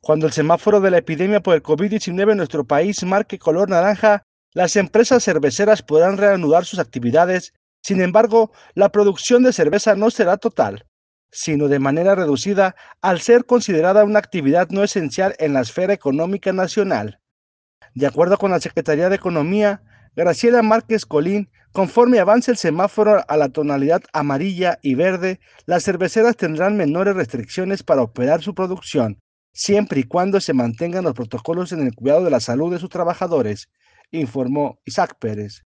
Cuando el semáforo de la epidemia por el COVID-19 en nuestro país marque color naranja, las empresas cerveceras podrán reanudar sus actividades. Sin embargo, la producción de cerveza no será total, sino de manera reducida al ser considerada una actividad no esencial en la esfera económica nacional. De acuerdo con la Secretaría de Economía, Graciela Márquez Colín, conforme avance el semáforo a la tonalidad amarilla y verde, las cerveceras tendrán menores restricciones para operar su producción, siempre y cuando se mantengan los protocolos en el cuidado de la salud de sus trabajadores, informó Isaac Pérez.